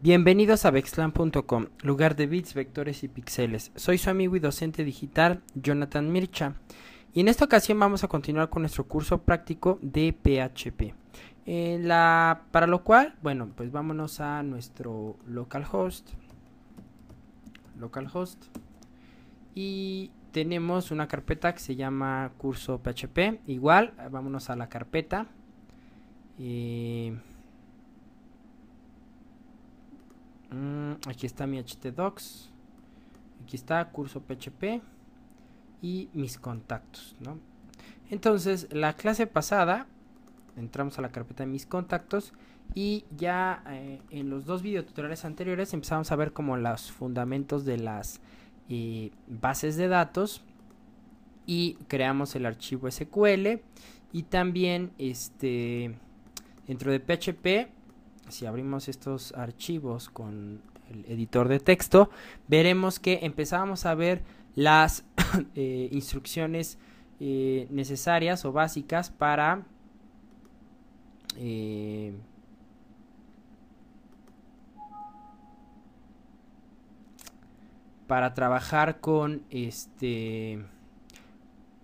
Bienvenidos a Vexlan.com, lugar de bits, vectores y píxeles. Soy su amigo y docente digital, Jonathan Mircha, y en esta ocasión vamos a continuar con nuestro curso práctico de PHP. Eh, la, para lo cual, bueno, pues vámonos a nuestro localhost. Localhost. Y tenemos una carpeta que se llama curso PHP. Igual, vámonos a la carpeta. Y... Eh, Mm, aquí está mi htdocs. Aquí está curso PHP y mis contactos, Entonces, la clase pasada entramos a la carpeta de mis contactos y ya eh, en los dos videotutoriales anteriores empezamos a ver como los fundamentos de las eh, bases de datos y creamos el archivo SQL y también este dentro de PHP si abrimos estos archivos con el editor de texto, veremos que empezamos a ver las eh, instrucciones eh, necesarias o básicas para eh, para trabajar con este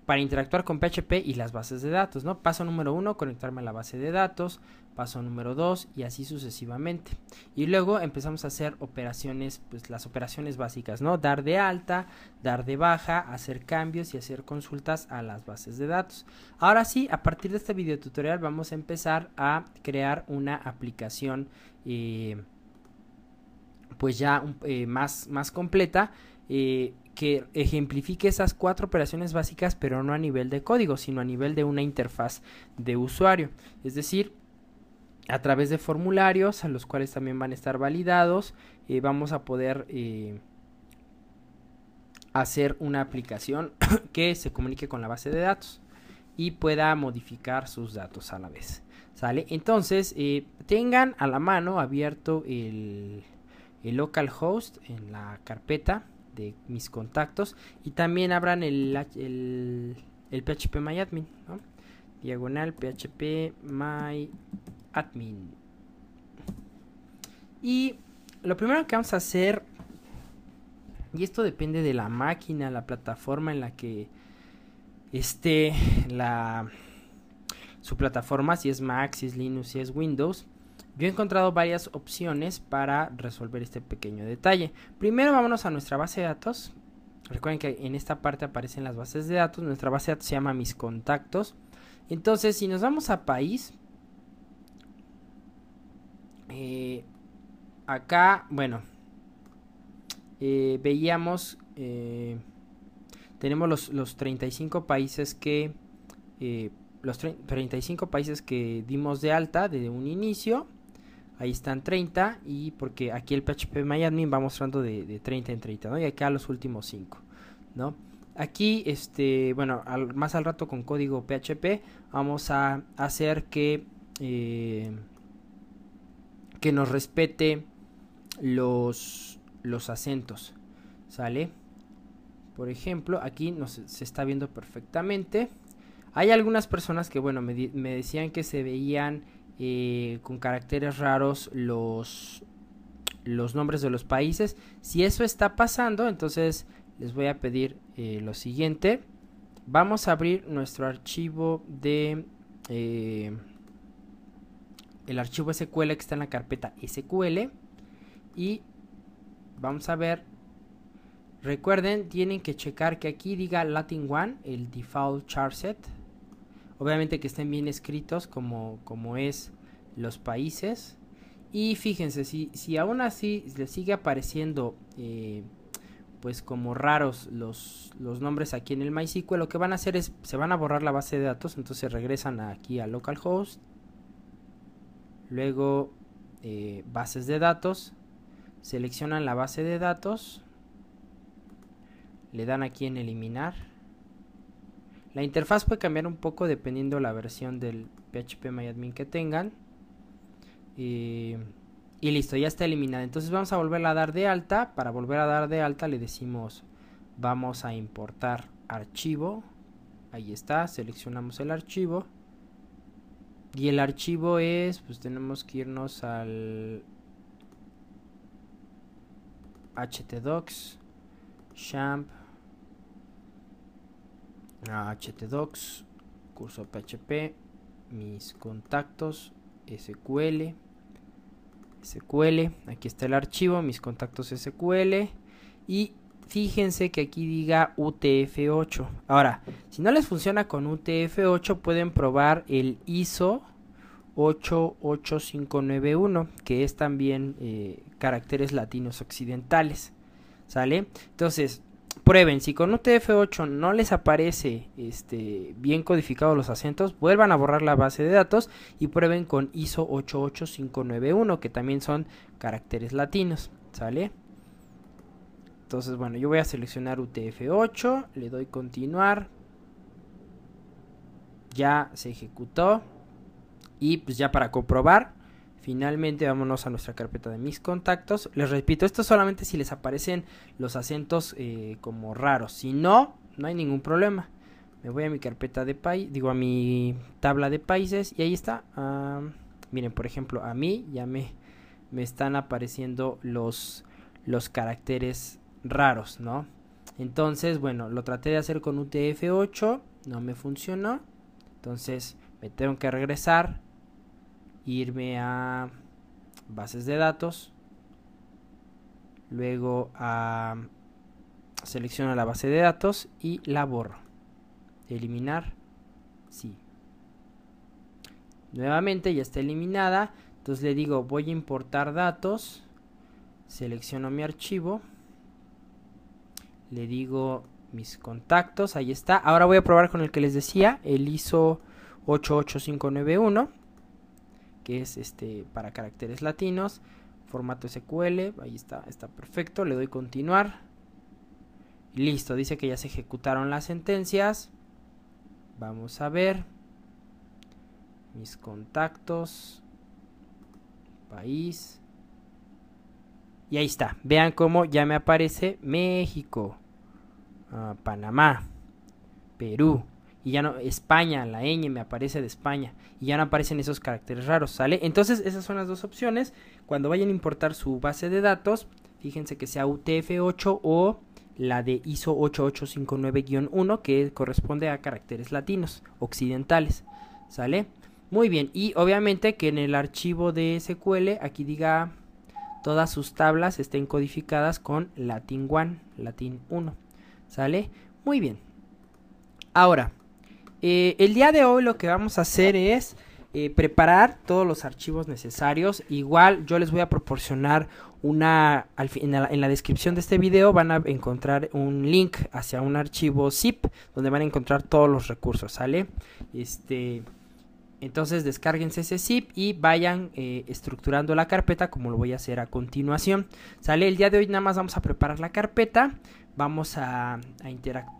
para interactuar con PHP y las bases de datos, ¿no? Paso número uno, conectarme a la base de datos paso número 2 y así sucesivamente. Y luego empezamos a hacer operaciones, pues las operaciones básicas, ¿no? Dar de alta, dar de baja, hacer cambios y hacer consultas a las bases de datos. Ahora sí, a partir de este video tutorial vamos a empezar a crear una aplicación eh, pues ya eh, más, más completa. Eh, que ejemplifique esas cuatro operaciones básicas, pero no a nivel de código, sino a nivel de una interfaz de usuario. Es decir, a través de formularios a los cuales también van a estar validados vamos a poder eh, hacer una aplicación que se comunique con la base de datos y pueda modificar sus datos a la vez sale entonces eh, tengan a la mano abierto el, el localhost en la carpeta de mis contactos y también abran el, el, php my admin diagonal php my admin. Y lo primero que vamos a hacer, y esto depende de la máquina, la plataforma en la que esté la, su plataforma, si es Mac, si es Linux, si es Windows. Yo he encontrado varias opciones para resolver este pequeño detalle. Primero vámonos a nuestra base de datos. Recuerden que en esta parte aparecen las bases de datos. Nuestra base de datos se llama mis contactos. Entonces, si nos vamos a país, eh, acá, bueno, eh, veíamos, eh, tenemos los, 35 países que, los 35 países que dimos de alta desde un inicio. Ahí están 30 y porque aquí el PHP MyAdmin va mostrando de, 30 en 30, ¿no? Y acá los últimos 5, Aquí, este, bueno, más al rato con código PHP vamos a hacer que que nos respete los, los acentos. ¿Sale? Por ejemplo, aquí nos, se está viendo perfectamente. Hay algunas personas que, bueno, me, decían que se veían eh, con caracteres raros los, los nombres de los países. Si eso está pasando, entonces les voy a pedir eh, lo siguiente. Vamos a abrir nuestro archivo de... Eh, el archivo SQL que está en la carpeta SQL y vamos a ver recuerden tienen que checar que aquí diga Latin One el default charset obviamente que estén bien escritos como, como es los países y fíjense si, aún así le sigue apareciendo eh, pues como raros los, los, nombres aquí en el MySQL, lo que van a hacer es, se van a borrar la base de datos, entonces regresan aquí a localhost Luego, eh, bases de datos. Seleccionan la base de datos. Le dan aquí en eliminar. La interfaz puede cambiar un poco dependiendo la versión del phpMyAdmin que tengan. Y, eh, y listo, ya está eliminada. Entonces vamos a volverla a dar de alta. Para volver a dar de alta le decimos vamos a importar archivo. Ahí está, seleccionamos el archivo y el archivo es, pues tenemos que irnos al htdocs, champ, htdocs, curso PHP, mis contactos, SQL, SQL, aquí está el archivo, mis contactos SQL y fíjense que aquí diga UTF8. Ahora, si no les funciona con UTF8, pueden probar el ISO 88591, que es también eh, caracteres latinos occidentales. ¿Sale? Entonces, prueben, si con UTF8 no les aparece este, bien codificados los acentos, vuelvan a borrar la base de datos y prueben con ISO 88591, que también son caracteres latinos. ¿Sale? Entonces, bueno, yo voy a seleccionar UTF-8, le doy continuar. Ya se ejecutó. Y pues ya para comprobar, finalmente vámonos a nuestra carpeta de mis contactos. Les repito, esto solamente si les aparecen los acentos eh, como raros. Si no, no hay ningún problema. Me voy a mi carpeta de país, digo a mi tabla de países y ahí está. Ah, miren, por ejemplo, a mí ya me, me están apareciendo los, los caracteres raros, ¿no? Entonces, bueno, lo traté de hacer con UTF-8, no me funcionó. Entonces, me tengo que regresar, irme a bases de datos, luego a selecciono la base de datos y la borro. Eliminar. Sí. Nuevamente ya está eliminada. Entonces le digo voy a importar datos. Selecciono mi archivo le digo mis contactos, ahí está. Ahora voy a probar con el que les decía, el ISO 88591, que es este para caracteres latinos, formato SQL, ahí está, está perfecto, le doy continuar. Listo, dice que ya se ejecutaron las sentencias. Vamos a ver mis contactos, país. Y ahí está, vean cómo ya me aparece México. Panamá, Perú, y ya no, España, la ñ me aparece de España, y ya no aparecen esos caracteres raros, ¿sale? Entonces esas son las dos opciones, cuando vayan a importar su base de datos, fíjense que sea UTF-8 o la de ISO 8859-1 que corresponde a caracteres latinos, occidentales, ¿sale? Muy bien, y obviamente que en el archivo de SQL aquí diga todas sus tablas estén codificadas con Latin 1, Latin 1. ¿Sale? Muy bien. Ahora, eh, el día de hoy lo que vamos a hacer es eh, preparar todos los archivos necesarios. Igual yo les voy a proporcionar una... En la, en la, descripción de este video van a encontrar un link hacia un archivo zip donde van a encontrar todos los recursos, ¿sale? Este... Entonces descárguense ese zip y vayan eh, estructurando la carpeta como lo voy a hacer a continuación. Sale el día de hoy, nada más vamos a preparar la carpeta vamos a,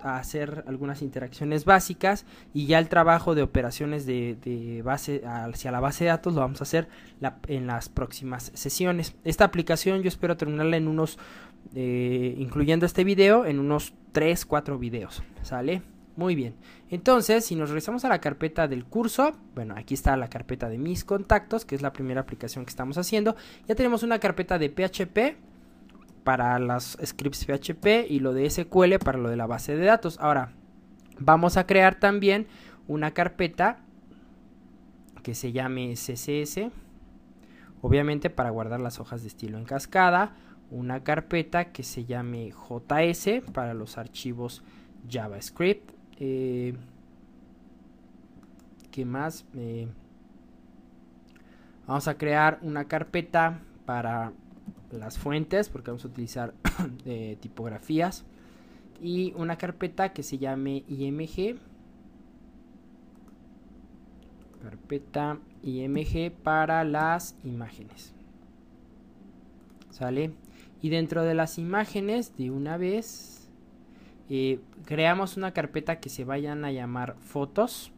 hacer algunas interacciones básicas y ya el trabajo de operaciones de, base hacia la base de datos lo vamos a hacer en las próximas sesiones. Esta aplicación yo espero terminarla en unos, eh, incluyendo este video, en unos 3, 4 videos, ¿sale? Muy bien, entonces si nos regresamos a la carpeta del curso, bueno, aquí está la carpeta de mis contactos, que es la primera aplicación que estamos haciendo, ya tenemos una carpeta de PHP para las scripts PHP y lo de SQL para lo de la base de datos. Ahora, vamos a crear también una carpeta que se llame CSS, obviamente para guardar las hojas de estilo en cascada, una carpeta que se llame JS para los archivos JavaScript. Eh, ¿Qué más? Eh, vamos a crear una carpeta para las fuentes, porque vamos a utilizar eh, tipografías, y una carpeta que se llame IMG. Carpeta IMG para las imágenes. ¿Sale? Y dentro de las imágenes, de una vez, eh, creamos una carpeta que se vayan a llamar fotos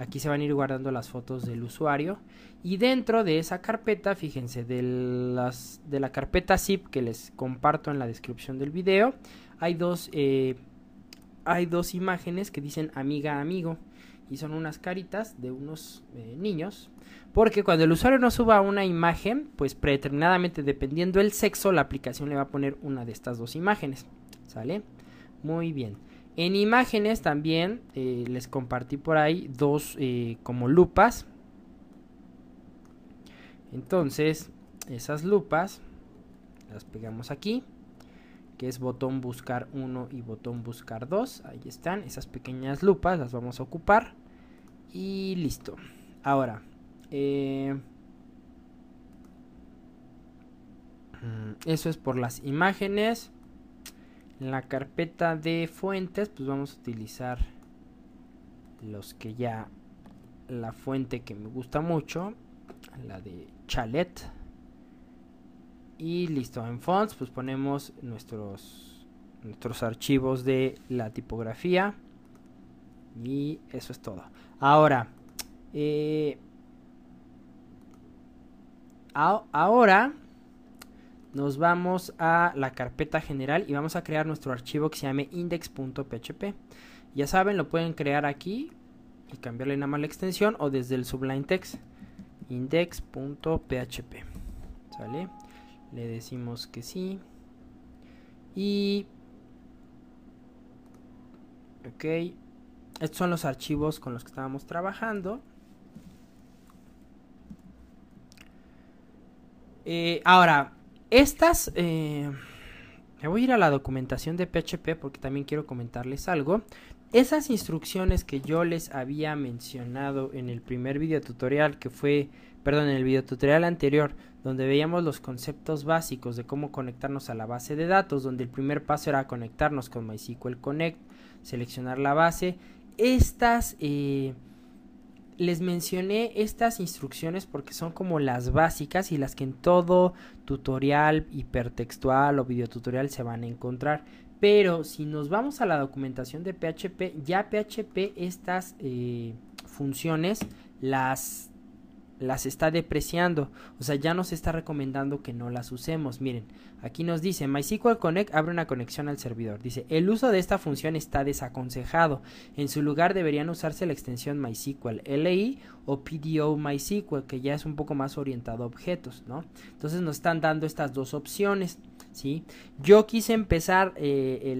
Aquí se van a ir guardando las fotos del usuario. Y dentro de esa carpeta, fíjense, de, las, de la carpeta zip que les comparto en la descripción del video, hay dos, eh, hay dos imágenes que dicen amiga amigo. Y son unas caritas de unos eh, niños. Porque cuando el usuario no suba una imagen, pues predeterminadamente, dependiendo el sexo, la aplicación le va a poner una de estas dos imágenes. ¿Sale? Muy bien. En imágenes también eh, les compartí por ahí dos eh, como lupas. Entonces, esas lupas las pegamos aquí, que es botón buscar 1 y botón buscar 2. Ahí están, esas pequeñas lupas las vamos a ocupar. Y listo. Ahora, eh, mm, eso es por las imágenes. En la carpeta de fuentes, pues vamos a utilizar los que ya la fuente que me gusta mucho, la de Chalet. Y listo, en fonts pues ponemos nuestros nuestros archivos de la tipografía y eso es todo. Ahora eh, ahora nos vamos a la carpeta general y vamos a crear nuestro archivo que se llame index.php. Ya saben, lo pueden crear aquí y cambiarle nada más la extensión o desde el sublime text index.php. ¿Sale? Le decimos que sí. Y ok, estos son los archivos con los que estábamos trabajando. Eh, ahora, estas, eh, me voy a ir a la documentación de PHP porque también quiero comentarles algo. Esas instrucciones que yo les había mencionado en el primer video tutorial que fue, perdón, en el video tutorial anterior, donde veíamos los conceptos básicos de cómo conectarnos a la base de datos, donde el primer paso era conectarnos con MySQL Connect, seleccionar la base. Estas eh, les mencioné estas instrucciones porque son como las básicas y las que en todo tutorial hipertextual o videotutorial se van a encontrar. Pero si nos vamos a la documentación de PHP, ya PHP estas eh, funciones las las está depreciando, o sea, ya nos está recomendando que no las usemos. Miren, aquí nos dice MySQL Connect abre una conexión al servidor. Dice, "El uso de esta función está desaconsejado. En su lugar deberían usarse la extensión MySQL LI o PDO MySQL, que ya es un poco más orientado a objetos, ¿no? Entonces nos están dando estas dos opciones, ¿sí? Yo quise empezar eh,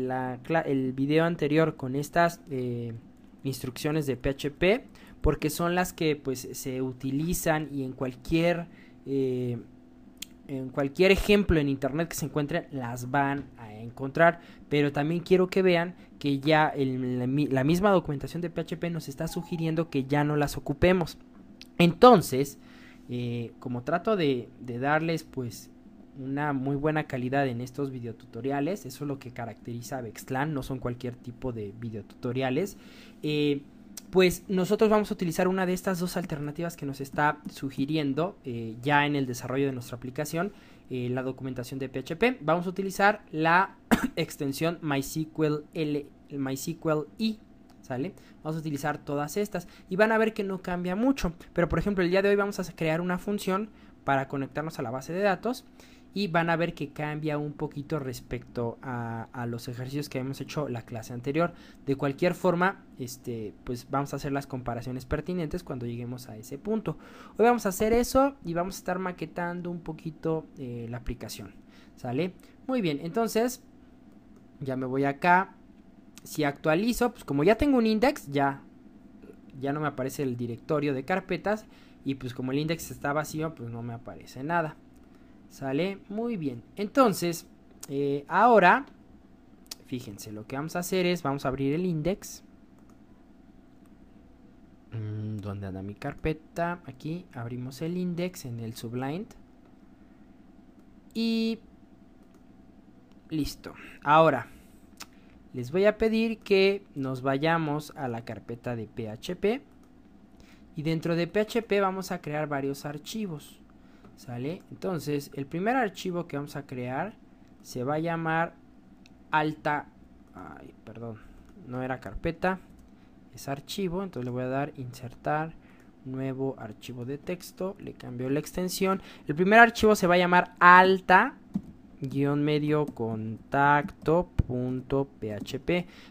el, video anterior con estas eh, instrucciones de PHP porque son las que pues se utilizan y en cualquier eh, en cualquier ejemplo en internet que se encuentren las van a encontrar pero también quiero que vean que ya la, misma documentación de PHP nos está sugiriendo que ya no las ocupemos entonces eh, como trato de, darles pues una muy buena calidad en estos videotutoriales. Eso es lo que caracteriza a Bextlan, no son cualquier tipo de videotutoriales. Eh, pues nosotros vamos a utilizar una de estas dos alternativas que nos está sugiriendo eh, ya en el desarrollo de nuestra aplicación, eh, la documentación de PHP. Vamos a utilizar la extensión MySQL, L, I. ¿Sale? Vamos a utilizar todas estas y van a ver que no cambia mucho. Pero por ejemplo, el día de hoy vamos a crear una función para conectarnos a la base de datos y van a ver que cambia un poquito respecto a, los ejercicios que hemos hecho la clase anterior. De cualquier forma, este, pues vamos a hacer las comparaciones pertinentes cuando lleguemos a ese punto. Hoy vamos a hacer eso y vamos a estar maquetando un poquito eh, la aplicación. ¿Sale? Muy bien, entonces ya me voy acá. Si actualizo, pues como ya tengo un index, ya, ya no me aparece el directorio de carpetas. Y pues como el index está vacío, pues no me aparece nada. ¿Sale? Muy bien. Entonces, eh, ahora, fíjense, lo que vamos a hacer es, vamos a abrir el index. Mm, donde anda mi carpeta? Aquí abrimos el index en el sublime Y listo. Ahora, les voy a pedir que nos vayamos a la carpeta de PHP. Y dentro de PHP vamos a crear varios archivos. ¿Sale? Entonces, el primer archivo que vamos a crear se va a llamar alta... Ay, perdón, no era carpeta, es archivo. Entonces le voy a dar insertar nuevo archivo de texto. Le cambio la extensión. El primer archivo se va a llamar alta guión medio contactophp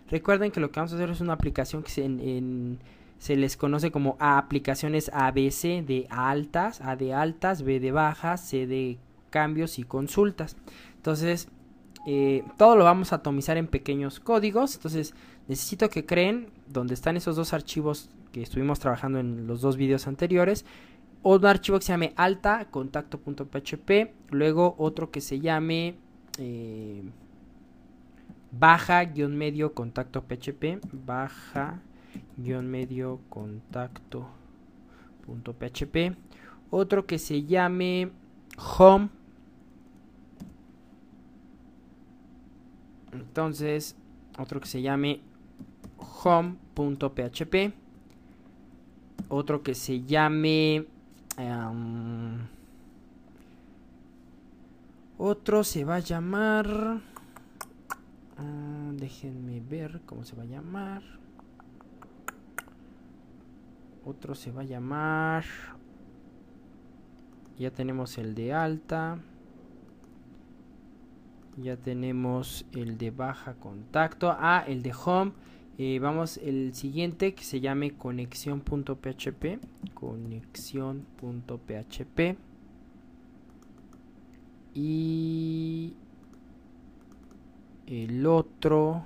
recuerden que lo que vamos a hacer es una aplicación que se en se les conoce como a aplicaciones ABC de altas, A de altas, B de bajas, C de cambios y consultas. Entonces, eh, todo lo vamos a atomizar en pequeños códigos. Entonces, necesito que creen donde están esos dos archivos que estuvimos trabajando en los dos videos anteriores. Un archivo que se llame alta, contacto.php, luego otro que se llame... Eh, baja medio Contacto.php baja guión medio contacto punto php otro que se llame home entonces otro que se llame home.php otro que se llame otro se va a llamar ah, déjenme ver cómo se va a llamar otro se va a llamar... Ya tenemos el de alta. Ya tenemos el de baja contacto. Ah, el de home. Eh, vamos, el siguiente que se llame conexión.php. Conexión.php. Y el otro.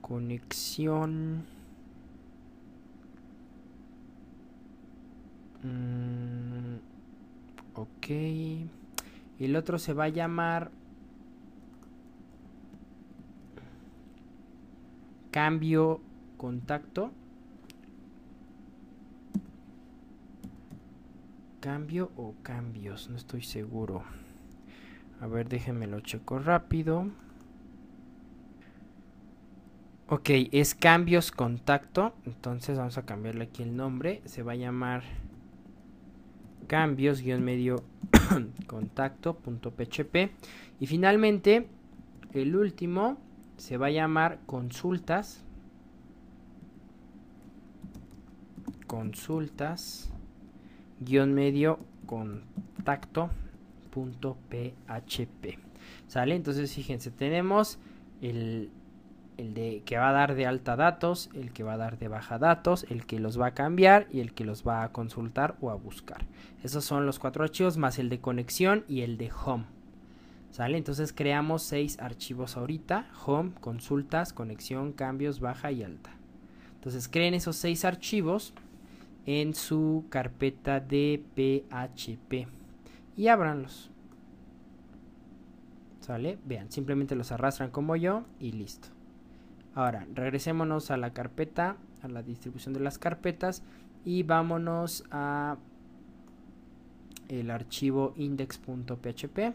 Conexión. Ok. el otro se va a llamar... Cambio contacto. Cambio o cambios, no estoy seguro. A ver, déjenme lo checo rápido. Ok, es cambios contacto. Entonces vamos a cambiarle aquí el nombre. Se va a llamar cambios guión medio contacto punto php y finalmente el último se va a llamar consultas consultas guión medio punto php sale entonces fíjense tenemos el el de que va a dar de alta datos, el que va a dar de baja datos, el que los va a cambiar y el que los va a consultar o a buscar. Esos son los cuatro archivos más el de conexión y el de home. ¿Sale? Entonces creamos seis archivos ahorita, home, consultas, conexión, cambios, baja y alta. Entonces creen esos seis archivos en su carpeta de PHP y ábranlos. ¿Sale? Vean, simplemente los arrastran como yo y listo. Ahora, regresémonos a la carpeta, a la distribución de las carpetas y vámonos a el archivo index.php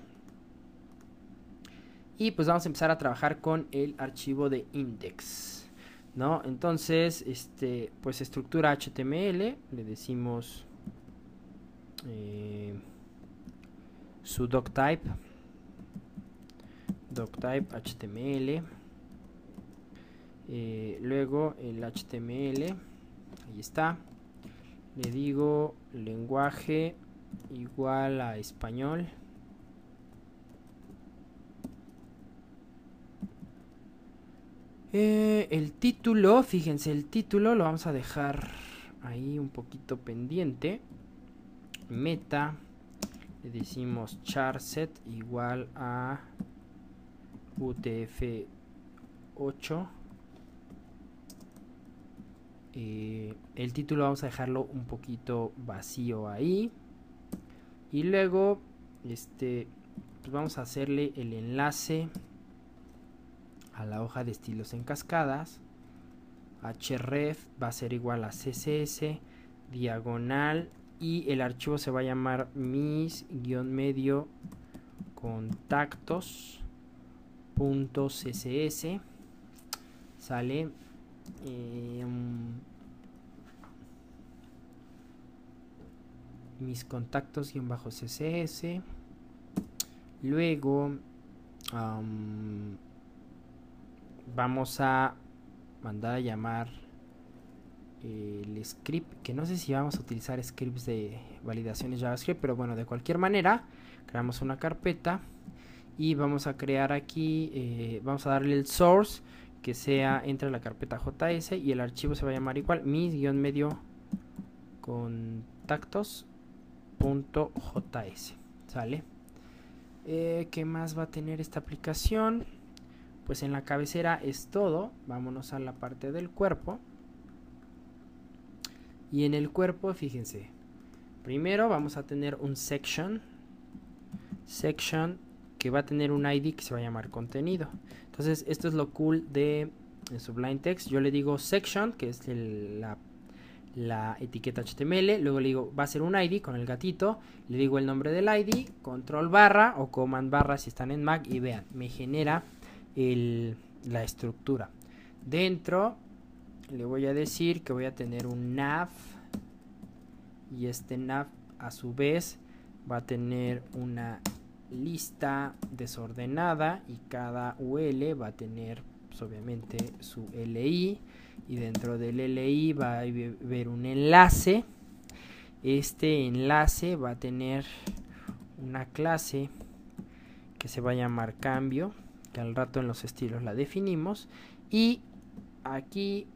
y pues vamos a empezar a trabajar con el archivo de index ¿no? entonces este pues estructura html le decimos eh, su doctype doctype html eh, luego el HTML, ahí está, le digo lenguaje igual a español. Eh, el título, fíjense, el título lo vamos a dejar ahí un poquito pendiente. Meta, le decimos charset igual a UTF-8. Eh, el título vamos a dejarlo un poquito vacío ahí. Y luego, este, pues vamos a hacerle el enlace a la hoja de estilos en cascadas. href va a ser igual a css diagonal y el archivo se va a llamar mis-medio contactos.css sale eh, mis contactos y bajo css luego vamos a mandar a llamar el script que no sé si vamos a utilizar scripts de validaciones javascript pero bueno de cualquier manera creamos una carpeta y vamos a crear aquí eh, vamos a darle el source que sea entre la carpeta js y el archivo se va a llamar igual mis guión medio contactos .js, ¿sale? Eh, ¿Qué más va a tener esta aplicación? Pues en la cabecera es todo. Vámonos a la parte del cuerpo. Y en el cuerpo, fíjense. Primero vamos a tener un section. Section que va a tener un ID que se va a llamar contenido. Entonces, esto es lo cool de Sublime Text. Yo le digo section, que es la la etiqueta HTML, luego le digo, va a ser un ID con el gatito, le digo el nombre del ID, control barra o command barra si están en Mac y vean, me genera la estructura. Dentro le voy a decir que voy a tener un nav y este nav a su vez va a tener una lista desordenada y cada UL va a tener pues, obviamente su LI y dentro del LI va a haber un enlace. Este enlace va a tener una clase que se va a llamar cambio, que al rato en los estilos la definimos. Y aquí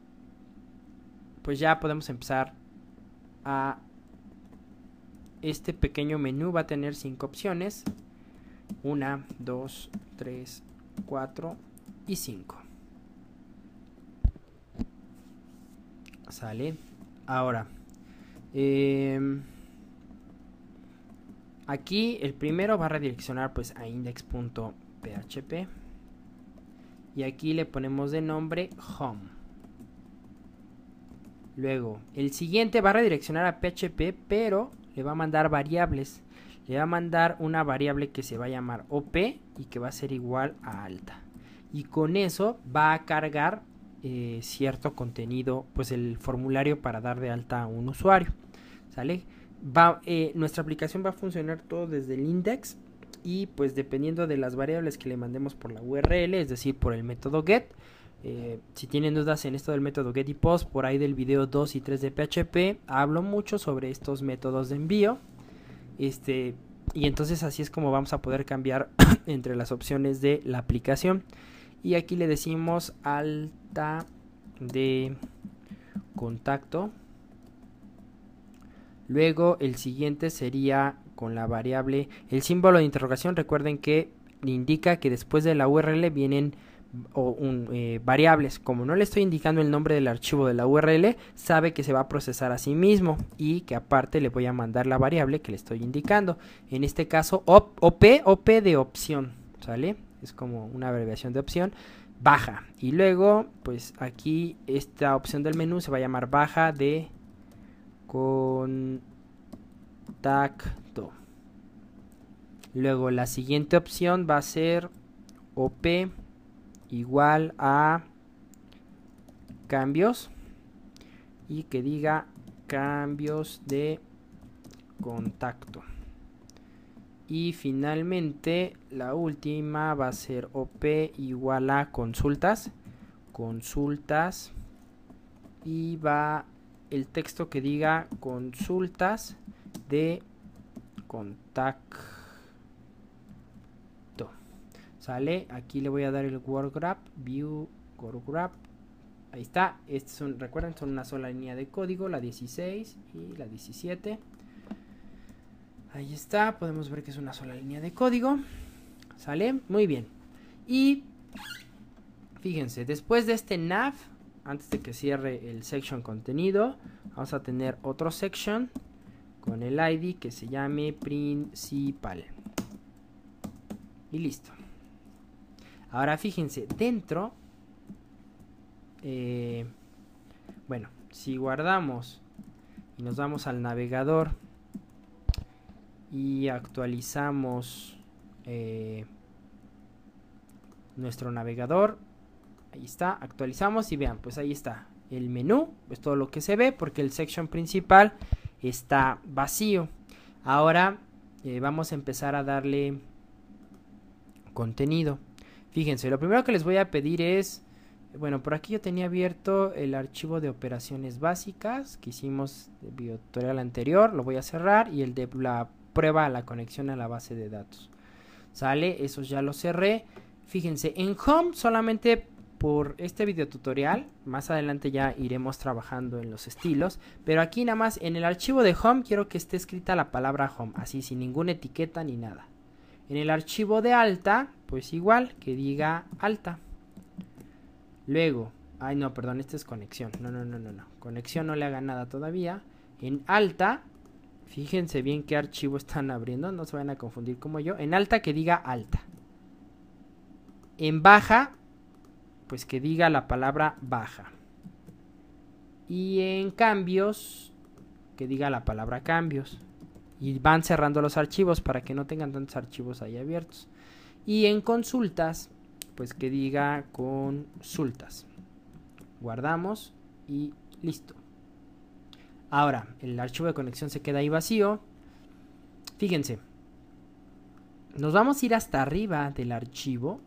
pues ya podemos empezar a este pequeño menú va a tener cinco opciones. Una, dos, tres, cuatro y cinco. ¿Sale? Ahora. Em, aquí el primero va a redireccionar pues a index.php. Y aquí le ponemos de nombre home. Luego, el siguiente va a redireccionar a PHP, pero le va a mandar variables. Le va a mandar una variable que se va a llamar OP y que va a ser igual a alta. Y con eso va a cargar eh, cierto contenido, pues el formulario para dar de alta a un usuario. ¿Sale? Va, eh, nuestra aplicación va a funcionar todo desde el index y pues dependiendo de las variables que le mandemos por la URL, es decir, por el método get. Eh, si tienen dudas en esto del método get y post, por ahí del video 2 y 3 de PHP, hablo mucho sobre estos métodos de envío. Este, y entonces así es como vamos a poder cambiar entre las opciones de la aplicación y aquí le decimos alta de contacto luego el siguiente sería con la variable el símbolo de interrogación recuerden que indica que después de la url vienen eh, variables. Como no le estoy indicando el nombre del archivo de la URL, sabe que se va a procesar a sí mismo y que aparte le voy a mandar la variable que le estoy indicando. En este caso, op, op, op de opción, ¿sale? es como una abreviación de opción, baja. Y luego, pues aquí esta opción del menú se va a llamar baja de contacto. Luego la siguiente opción va a ser OP igual a cambios y que diga cambios de contacto. Y finalmente, la última va a ser OP igual a consultas. Consultas. Y va el texto que diga consultas de contacto. Sale, aquí le voy a dar el word grab, view word wrap Ahí está, son, recuerden, son una sola línea de código, la 16 y la 17. Ahí está, podemos ver que es una sola línea de código. ¿Sale? Muy bien. Y fíjense, después de este nav, antes de que cierre el section contenido, vamos a tener otro section con el ID que se llame principal. Y listo. Ahora fíjense, dentro, eh, bueno, si guardamos y nos vamos al navegador y actualizamos eh, nuestro navegador. Ahí está, actualizamos y vean, pues ahí está el menú, pues todo lo que se ve porque el section principal está vacío. Ahora eh, vamos a empezar a darle contenido. Fíjense, lo primero que les voy a pedir es, bueno, por aquí yo tenía abierto el archivo de operaciones básicas que hicimos de tutorial anterior, lo voy a cerrar y el de la prueba la conexión a la base de datos. Sale, eso ya lo cerré. Fíjense, en Home solamente por este video tutorial, más adelante ya iremos trabajando en los estilos, pero aquí nada más en el archivo de Home quiero que esté escrita la palabra Home, así sin ninguna etiqueta ni nada. En el archivo de alta, pues igual que diga alta. Luego, ay no, perdón, esta es conexión. No, no, no, no, no. Conexión no le haga nada todavía. En alta Fíjense bien qué archivo están abriendo, no se vayan a confundir como yo. En alta que diga alta. En baja, pues que diga la palabra baja. Y en cambios, que diga la palabra cambios. Y van cerrando los archivos para que no tengan tantos archivos ahí abiertos. Y en consultas, pues que diga consultas. Guardamos y listo. Ahora, el archivo de conexión se queda ahí vacío. Fíjense. Nos vamos a ir hasta arriba del archivo.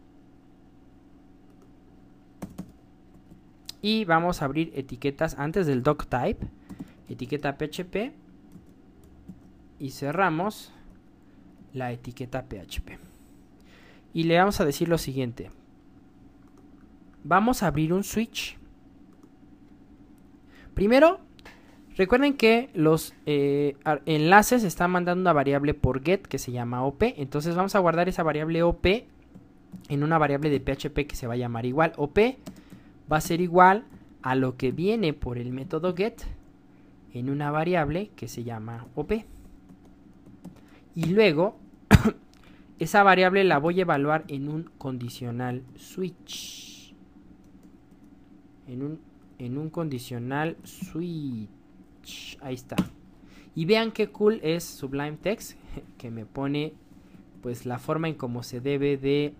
Y vamos a abrir etiquetas antes del doc type. Etiqueta PHP. Y cerramos la etiqueta PHP. Y le vamos a decir lo siguiente. Vamos a abrir un switch. Primero Recuerden que los eh, enlaces están mandando una variable por get que se llama op. Entonces vamos a guardar esa variable op en una variable de PHP que se va a llamar igual. op va a ser igual a lo que viene por el método get en una variable que se llama op. Y luego esa variable la voy a evaluar en un condicional switch. En en un condicional switch ahí está. Y vean qué cool es Sublime Text, que me pone pues la forma en cómo se debe de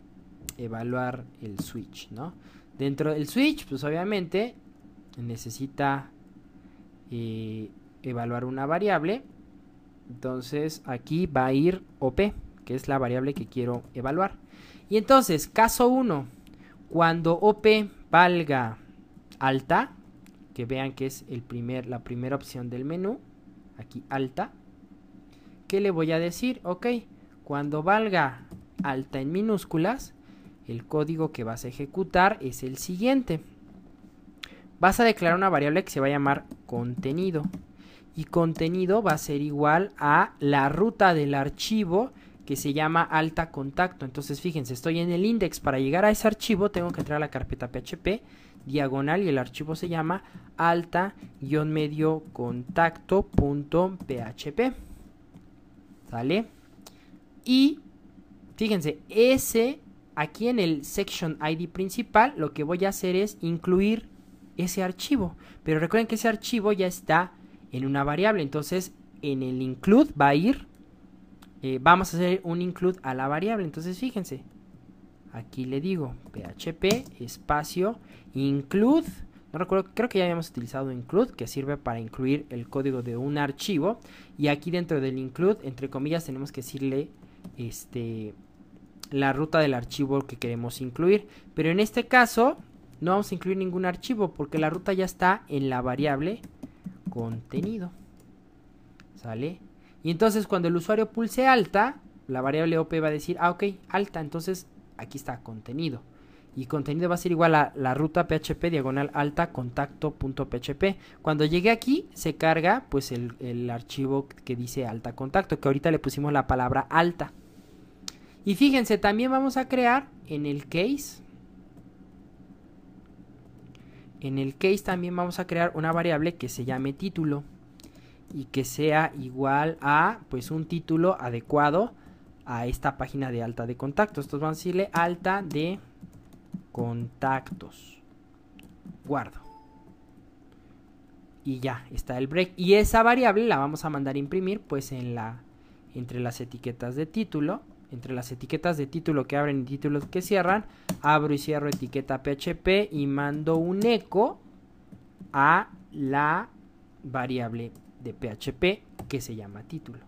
evaluar el switch, ¿no? Dentro del switch, pues obviamente necesita eh, evaluar una variable. Entonces aquí va a ir OP, que es la variable que quiero evaluar. Y entonces, caso 1, cuando OP valga alta, que vean que es el primer, la primera opción del menú, aquí alta, ¿qué le voy a decir? Ok, cuando valga alta en minúsculas, el código que vas a ejecutar es el siguiente. Vas a declarar una variable que se va a llamar contenido. Y contenido va a ser igual a la ruta del archivo que se llama alta contacto. Entonces fíjense, estoy en el index. Para llegar a ese archivo tengo que entrar a la carpeta PHP diagonal y el archivo se llama alta-medio contacto.php. ¿Sale? Y fíjense, ese aquí en el section ID principal lo que voy a hacer es incluir ese archivo. Pero recuerden que ese archivo ya está en una variable. Entonces en el include va a ir eh, vamos a hacer un include a la variable. Entonces fíjense, aquí le digo php espacio include. No recuerdo, creo que ya habíamos utilizado include, que sirve para incluir el código de un archivo. Y aquí dentro del include, entre comillas, tenemos que decirle este, la ruta del archivo que queremos incluir. Pero en este caso, no vamos a incluir ningún archivo porque la ruta ya está en la variable contenido. ¿Sale? Y entonces cuando el usuario pulse alta, la variable OP va a decir, ah, ok, alta, entonces aquí está contenido. Y contenido va a ser igual a la ruta PHP diagonal alta contacto.php. Cuando llegue aquí se carga pues el, el archivo que dice alta contacto, que ahorita le pusimos la palabra alta. Y fíjense, también vamos a crear en el case. En el case también vamos a crear una variable que se llame título y que sea igual a pues un título adecuado a esta página de alta de contactos. Entonces vamos a decirle alta de contactos. Guardo. Y ya está el break. Y esa variable la vamos a mandar a imprimir pues en la entre las etiquetas de título, entre las etiquetas de título que abren y títulos que cierran, abro y cierro etiqueta PHP y mando un eco a la variable PHP que se llama título.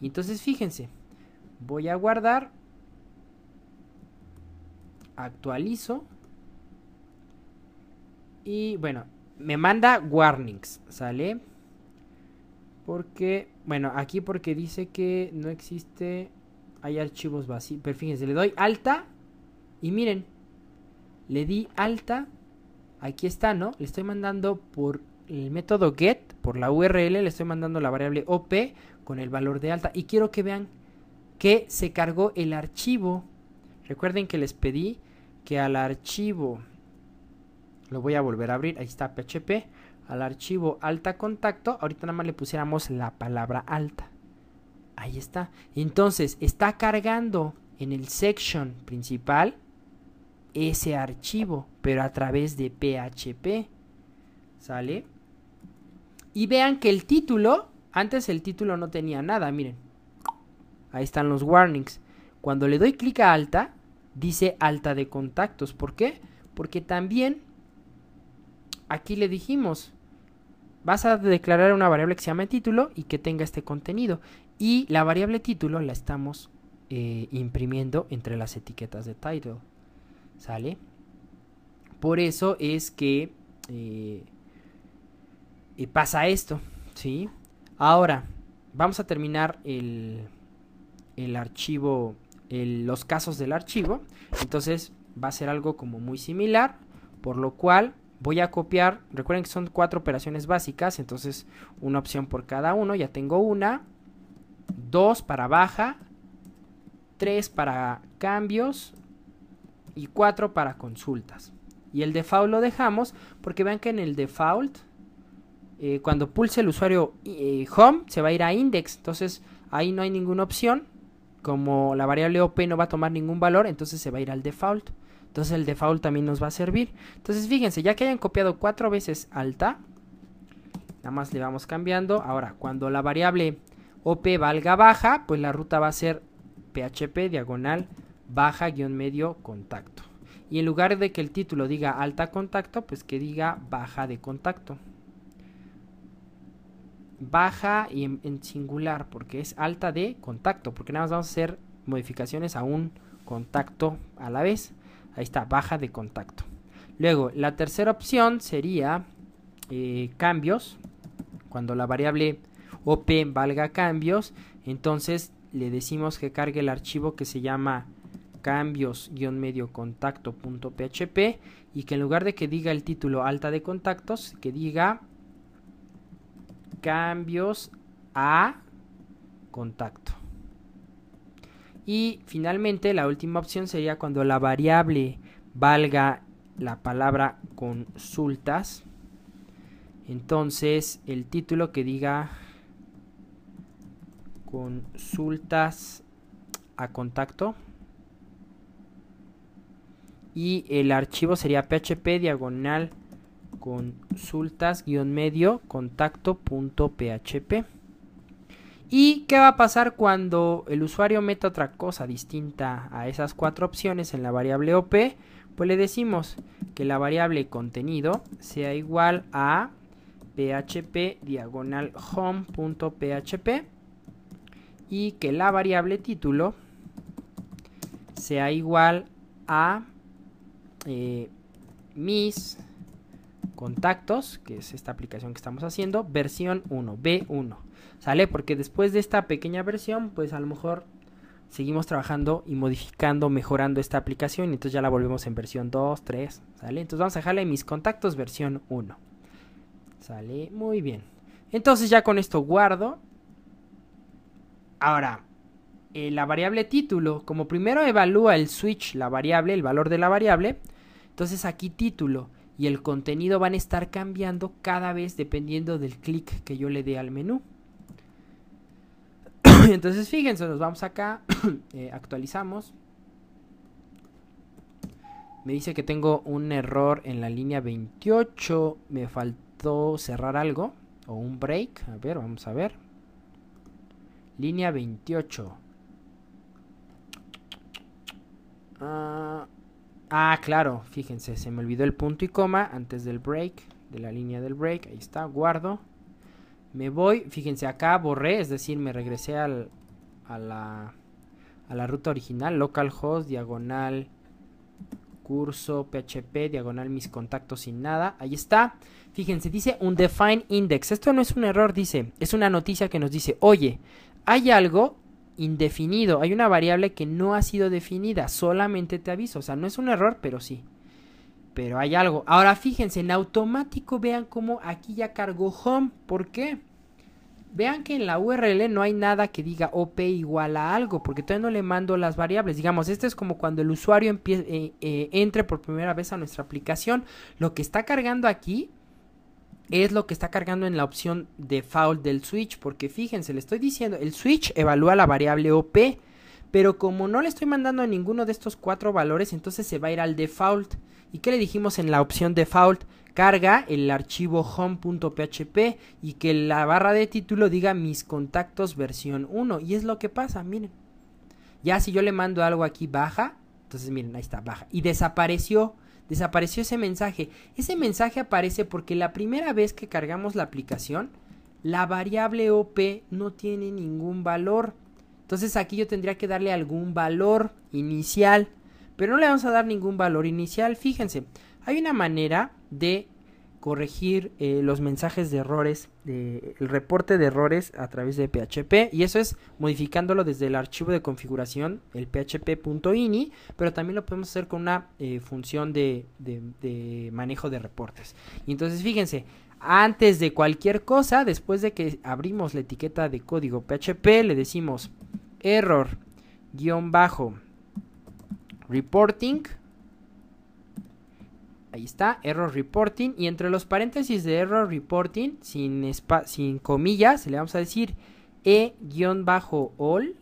Y entonces fíjense, voy a guardar, actualizo y bueno, me manda warnings, ¿sale? Porque, bueno, aquí porque dice que no existe, hay archivos vacíos, pero fíjense, le doy alta y miren, le di alta, aquí está, ¿no? Le estoy mandando por el método get, por la URL, le estoy mandando la variable op con el valor de alta. Y quiero que vean que se cargó el archivo. Recuerden que les pedí que al archivo, lo voy a volver a abrir, ahí está PHP, al archivo alta contacto, ahorita nada más le pusiéramos la palabra alta. Ahí está. Entonces, está cargando en el section principal ese archivo, pero a través de PHP. ¿Sale? Y vean que el título, antes el título no tenía nada, miren. Ahí están los warnings. Cuando le doy clic a alta, dice alta de contactos. ¿Por qué? Porque también aquí le dijimos, vas a declarar una variable que se llame título y que tenga este contenido. Y la variable título la estamos eh, imprimiendo entre las etiquetas de title. ¿Sale? Por eso es que... Eh, y pasa esto, ¿sí? Ahora, vamos a terminar el, archivo, los casos del archivo. Entonces va a ser algo como muy similar, por lo cual voy a copiar, recuerden que son cuatro operaciones básicas, entonces una opción por cada uno, ya tengo una, dos para baja, tres para cambios y cuatro para consultas. Y el default lo dejamos porque vean que en el default eh, cuando pulse el usuario eh, home se va a ir a index. Entonces ahí no hay ninguna opción. Como la variable op no va a tomar ningún valor, entonces se va a ir al default. Entonces el default también nos va a servir. Entonces fíjense, ya que hayan copiado cuatro veces alta, nada más le vamos cambiando. Ahora, cuando la variable op valga baja, pues la ruta va a ser php diagonal baja guión medio contacto. Y en lugar de que el título diga alta contacto, pues que diga baja de contacto baja y en, singular, porque es alta de contacto, porque nada más vamos a hacer modificaciones a un contacto a la vez. Ahí está, baja de contacto. Luego, la tercera opción sería eh, cambios. Cuando la variable op valga cambios, entonces le decimos que cargue el archivo que se llama cambios-medio contacto.php y que en lugar de que diga el título alta de contactos, que diga cambios a contacto. Y finalmente la última opción sería cuando la variable valga la palabra consultas. Entonces el título que diga consultas a contacto. Y el archivo sería php diagonal consultas-medio contacto.php. ¿Y qué va a pasar cuando el usuario meta otra cosa distinta a esas cuatro opciones en la variable OP? Pues le decimos que la variable contenido sea igual a php diagonal home.php y que la variable título sea igual a eh, mis contactos, que es esta aplicación que estamos haciendo, versión 1, B1. ¿Sale? Porque después de esta pequeña versión, pues a lo mejor seguimos trabajando y modificando, mejorando esta aplicación. Y entonces ya la volvemos en versión 2, 3. ¿Sale? Entonces vamos a dejarle mis contactos versión 1. ¿Sale? Muy bien. Entonces ya con esto guardo. Ahora, eh, la variable título. Como primero evalúa el switch, la variable, el valor de la variable. Entonces aquí título y el contenido van a estar cambiando cada vez dependiendo del clic que yo le dé al menú. Entonces fíjense, nos vamos acá, eh, actualizamos. Me dice que tengo un error en la línea 28, me faltó cerrar algo o un break. A ver, vamos a ver. Línea 28. Ah... Ah, claro, fíjense, se me olvidó el punto y coma antes del break, de la línea del break, ahí está, guardo. Me voy, fíjense, acá borré, es decir, me regresé al, a, la, a la ruta original, localhost, diagonal, curso, php, diagonal, mis contactos sin nada, ahí está. Fíjense, dice un define index, esto no es un error, dice, es una noticia que nos dice, oye, hay algo indefinido, hay una variable que no ha sido definida, solamente te aviso, o sea, no es un error, pero sí. Pero hay algo. Ahora fíjense, en automático vean cómo aquí ya cargó home. ¿Por qué? Vean que en la URL no hay nada que diga op igual a algo, porque todavía no le mando las variables. Digamos, este es como cuando el usuario eh, eh, entre por primera vez a nuestra aplicación. Lo que está cargando aquí es lo que está cargando en la opción default del switch, porque fíjense, le estoy diciendo, el switch evalúa la variable OP, pero como no le estoy mandando ninguno de estos cuatro valores, entonces se va a ir al default. ¿Y qué le dijimos en la opción default? Carga el archivo home.php y que la barra de título diga mis contactos versión 1. Y es lo que pasa, miren. Ya si yo le mando algo aquí baja, entonces miren, ahí está, baja. Y desapareció desapareció ese mensaje. Ese mensaje aparece porque la primera vez que cargamos la aplicación, la variable OP no tiene ningún valor. Entonces aquí yo tendría que darle algún valor inicial. Pero no le vamos a dar ningún valor inicial. Fíjense, hay una manera de corregir eh, los mensajes de errores, el reporte de errores a través de PHP y eso es modificándolo desde el archivo de configuración, el php.ini, pero también lo podemos hacer con una eh, función de, manejo de reportes. Y entonces fíjense, antes de cualquier cosa, después de que abrimos la etiqueta de código PHP, le decimos error bajo reporting Ahí está, error reporting. Y entre los paréntesis de error reporting, sin, sin comillas, le vamos a decir e-all.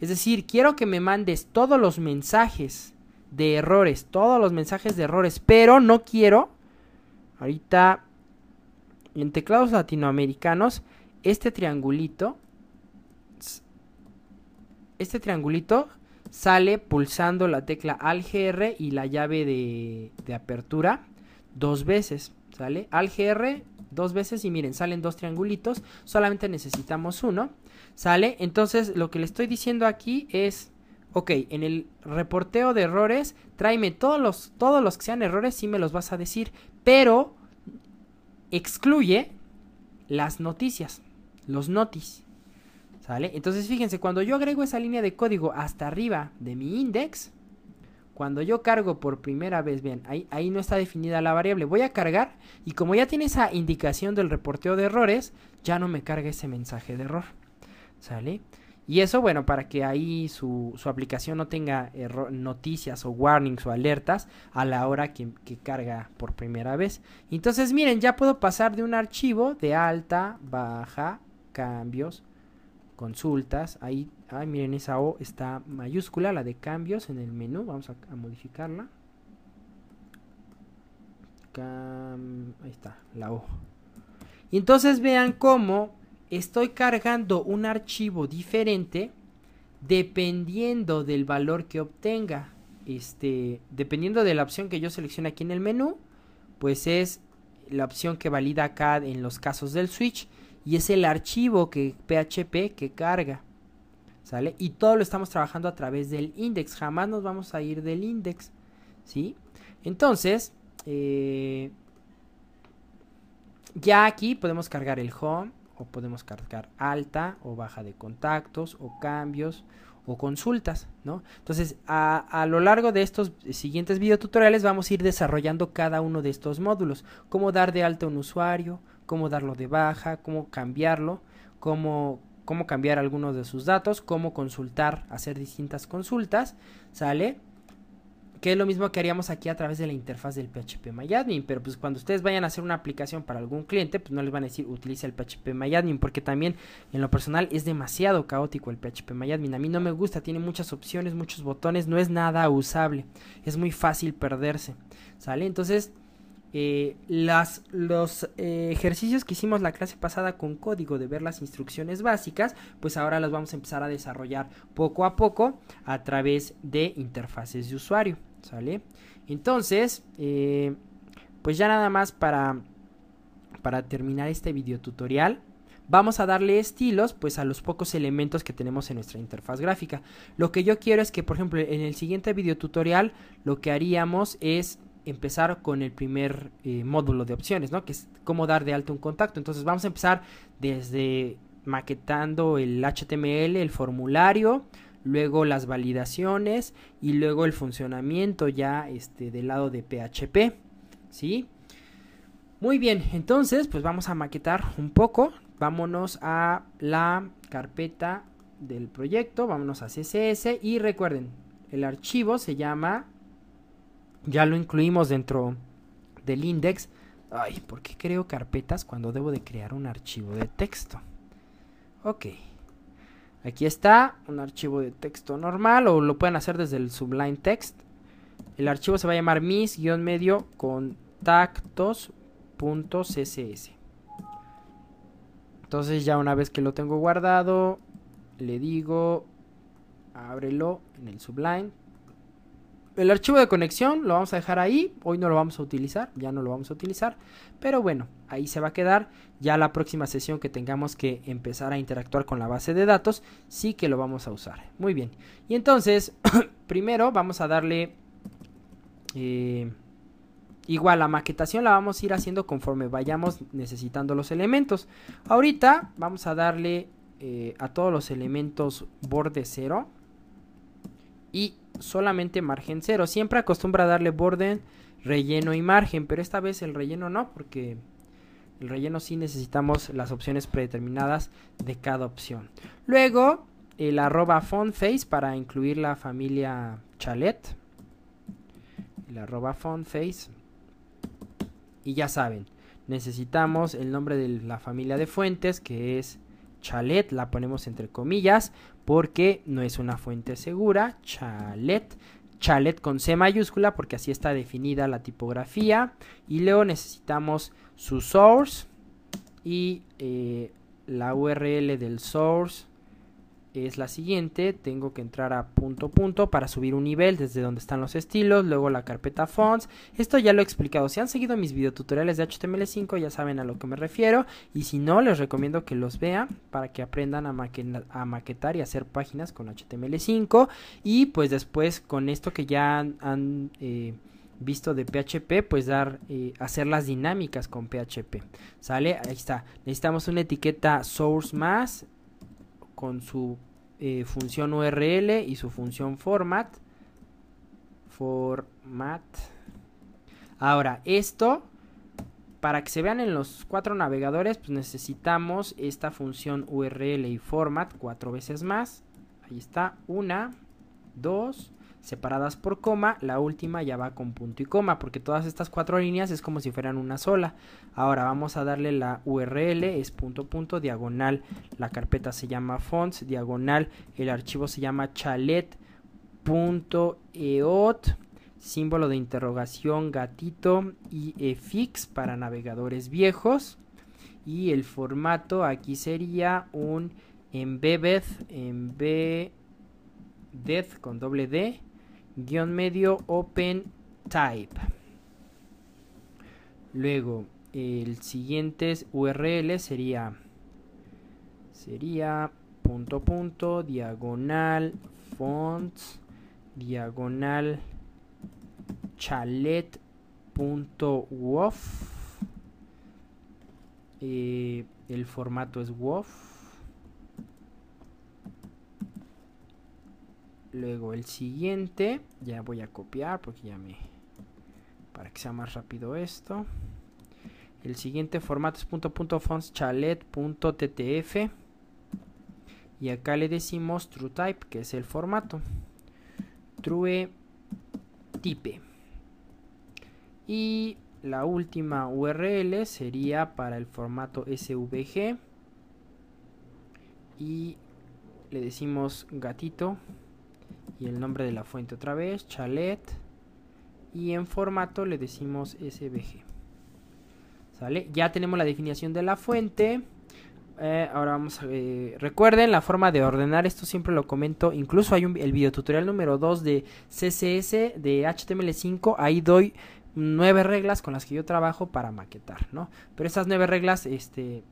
Es decir, quiero que me mandes todos los mensajes de errores, todos los mensajes de errores, pero no quiero, ahorita, en teclados latinoamericanos, este triangulito, este triangulito sale pulsando la tecla ALGR y la llave de, apertura dos veces. ¿Sale? ALGR dos veces y miren, salen dos triangulitos. Solamente necesitamos uno. ¿Sale? Entonces lo que le estoy diciendo aquí es... Ok, en el reporteo de errores, tráeme todos los, todos los que sean errores, sí me los vas a decir, pero excluye las noticias, los notis, entonces fíjense, cuando yo agrego esa línea de código hasta arriba de mi index, cuando yo cargo por primera vez, bien, ahí, no está definida la variable, voy a cargar y como ya tiene esa indicación del reporteo de errores, ya no me carga ese mensaje de error, ¿sale? Y eso, bueno, para que ahí su, aplicación no tenga noticias o warnings o alertas a la hora que carga por primera vez. Entonces, miren, ya puedo pasar de un archivo de alta, baja, cambios, consultas. Ahí, miren, esa O está mayúscula, la de cambios en el menú. Vamos a, modificarla. ahí está, la O. Y entonces vean cómo estoy cargando un archivo diferente dependiendo del valor que obtenga. Este, dependiendo de la opción que yo seleccione aquí en el menú, pues es la opción que valida acá en los casos del switch y es el archivo que PHP que carga. ¿Sale? Y todo lo estamos trabajando a través del index. Jamás nos vamos a ir del index. ¿Sí? Entonces, eh, ya aquí podemos cargar el home o podemos cargar alta o baja de contactos o cambios o consultas, ¿no? Entonces, a, a, lo largo de estos siguientes videotutoriales vamos a ir desarrollando cada uno de estos módulos, cómo dar de alta un usuario, cómo darlo de baja, cómo cambiarlo, cómo, cómo cambiar algunos de sus datos, cómo consultar, hacer distintas consultas, ¿sale? Que es lo mismo que haríamos aquí a través de la interfaz del PHP MyAdmin, pero pues cuando ustedes vayan a hacer una aplicación para algún cliente, pues no les van a decir utilice el PHP porque también en lo personal es demasiado caótico el PHP A mí no me gusta, tiene muchas opciones, muchos botones, no es nada usable, es muy fácil perderse, ¿sale? Entonces eh, las, los eh, ejercicios que hicimos la clase pasada con código de ver las instrucciones básicas, pues ahora los vamos a empezar a desarrollar poco a poco a través de interfaces de usuario, ¿sale? Entonces, eh, pues ya nada más para, para terminar este video tutorial vamos a darle estilos pues a los pocos elementos que tenemos en nuestra interfaz gráfica. Lo que yo quiero es que por ejemplo en el siguiente video tutorial lo que haríamos es empezar con el primer eh, módulo de opciones, ¿no? Que es cómo dar de alto un contacto. Entonces vamos a empezar desde maquetando el HTML, el formulario, luego las validaciones y luego el funcionamiento ya este, del lado de PHP, ¿sí? Muy bien, entonces pues vamos a maquetar un poco. Vámonos a la carpeta del proyecto, vámonos a CSS y recuerden, el archivo se llama ya lo incluimos dentro del index. Ay, ¿por qué creo carpetas cuando debo de crear un archivo de texto? Ok. Aquí está un archivo de texto normal o lo pueden hacer desde el Sublime Text. El archivo se va a llamar mis-medio contactos.css. Entonces ya una vez que lo tengo guardado, le digo, ábrelo en el Sublime el archivo de conexión lo vamos a dejar ahí. Hoy no lo vamos a utilizar, ya no lo vamos a utilizar. Pero bueno, ahí se va a quedar. Ya la próxima sesión que tengamos que empezar a interactuar con la base de datos, sí que lo vamos a usar. Muy bien. Y entonces, primero vamos a darle... Eh, igual la maquetación la vamos a ir haciendo conforme vayamos necesitando los elementos. Ahorita vamos a darle eh, a todos los elementos borde cero y solamente margen cero. Siempre acostumbra darle borde relleno y margen, pero esta vez el relleno no, porque el relleno sí necesitamos las opciones predeterminadas de cada opción. Luego el arroba face para incluir la familia chalet. El arroba face Y ya saben, necesitamos el nombre de la familia de fuentes que es chalet, la ponemos entre comillas, porque no es una fuente segura, chalet, chalet con C mayúscula, porque así está definida la tipografía, y luego necesitamos su source y eh, la URL del source es la siguiente. Tengo que entrar a punto punto para subir un nivel desde donde están los estilos, luego la carpeta fonts. Esto ya lo he explicado. Si han seguido mis videotutoriales de HTML5 ya saben a lo que me refiero. Y si no, les recomiendo que los vean para que aprendan a, maquetar y hacer páginas con HTML5. Y pues después con esto que ya han... Eh, visto de PHP, pues dar, eh, hacer las dinámicas con PHP. ¿Sale? Ahí está. Necesitamos una etiqueta source más, con su eh, función URL y su función format. Format. Ahora, esto, para que se vean en los cuatro navegadores, pues necesitamos esta función URL y format cuatro veces más. Ahí está, una, dos, separadas por coma, la última ya va con punto y coma, porque todas estas cuatro líneas es como si fueran una sola. Ahora vamos a darle la URL, es punto punto diagonal, la carpeta se llama fonts diagonal, el archivo se llama chalet.eot, símbolo de interrogación gatito y efix para navegadores viejos. Y el formato aquí sería un embedded, death con doble D guión medio open type luego el siguiente url sería sería punto punto diagonal fonts diagonal chalet punto wof eh, el formato es wof Luego el siguiente, ya voy a copiar porque ya me... Para que sea más rápido esto. El siguiente formato es punto, punto, fonts, chalet, punto, .ttf. Y acá le decimos true type que es el formato. True type. Y la última URL sería para el formato SVG. Y le decimos gatito y el nombre de la fuente otra vez, chalet. Y en formato le decimos SVG. ¿Sale? Ya tenemos la definición de la fuente. Eh, ahora vamos a eh, recuerden la forma de ordenar esto siempre lo comento incluso hay un, el tutorial número 2 de CSS de HTML5 ahí doy nueve reglas con las que yo trabajo para maquetar no pero esas nueve reglas este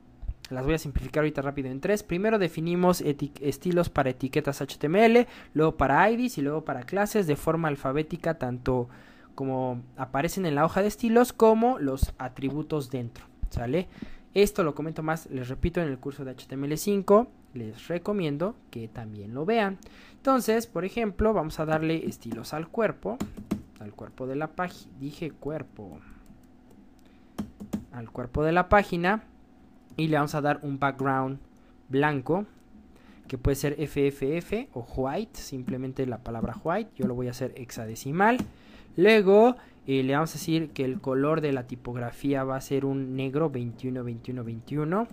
las voy a simplificar ahorita rápido en tres. Primero definimos estilos para etiquetas HTML, luego para IDs y luego para clases de forma alfabética, tanto como aparecen en la hoja de estilos como los atributos dentro. ¿Sale? Esto lo comento más, les repito, en el curso de HTML5. Les recomiendo que también lo vean. Entonces, por ejemplo, vamos a darle estilos al cuerpo. Al cuerpo de la página. Dije cuerpo. Al cuerpo de la página y le vamos a dar un background blanco que puede ser FFF o white, simplemente la palabra white, yo lo voy a hacer hexadecimal. Luego eh, le vamos a decir que el color de la tipografía va a ser un negro 21, 21, 21.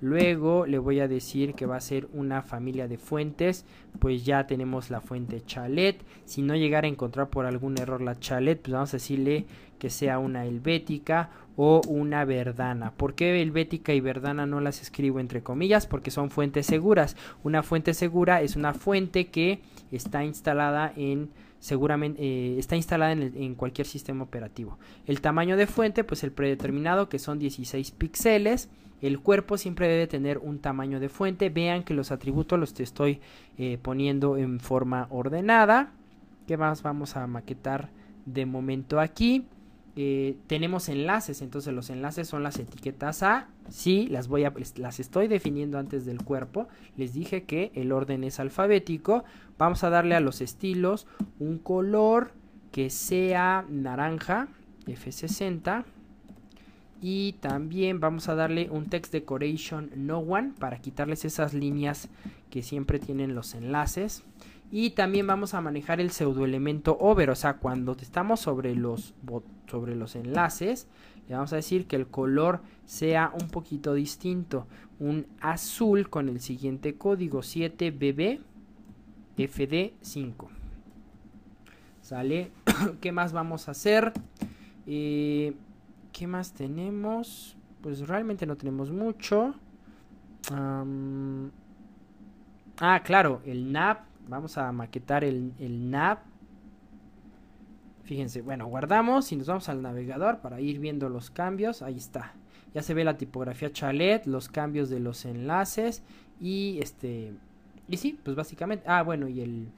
Luego le voy a decir que va a ser una familia de fuentes, pues ya tenemos la fuente chalet. Si no llegara a encontrar por algún error la chalet, pues vamos a decirle que sea una helvética o una verdana. ¿Por qué helvética y verdana no las escribo entre comillas? Porque son fuentes seguras. Una fuente segura es una fuente que está instalada en seguramente eh, está instalada en, cualquier sistema operativo. El tamaño de fuente, pues el predeterminado, que son 16 píxeles. El cuerpo siempre debe tener un tamaño de fuente. Vean que los atributos los te estoy eh, poniendo en forma ordenada. ¿Qué más vamos a maquetar de momento aquí? Eh, tenemos enlaces, entonces los enlaces son las etiquetas A, si las, voy a, las estoy definiendo antes del cuerpo, les dije que el orden es alfabético, vamos a darle a los estilos un color que sea naranja, F60, y también vamos a darle un text decoration no one para quitarles esas líneas que siempre tienen los enlaces. Y también vamos a manejar el pseudoelemento over, o sea, cuando estamos sobre los, sobre los enlaces, le vamos a decir que el color sea un poquito distinto. Un azul con el siguiente código 7BBFD5. ¿Sale? ¿Qué más vamos a hacer? Eh, ¿Qué más tenemos? Pues realmente no tenemos mucho. ah, claro, el NAP Vamos a maquetar el, el nav. Fíjense, bueno, guardamos y nos vamos al navegador para ir viendo los cambios. Ahí está. Ya se ve la tipografía chalet, los cambios de los enlaces y este... Y sí, pues básicamente... Ah, bueno, y el...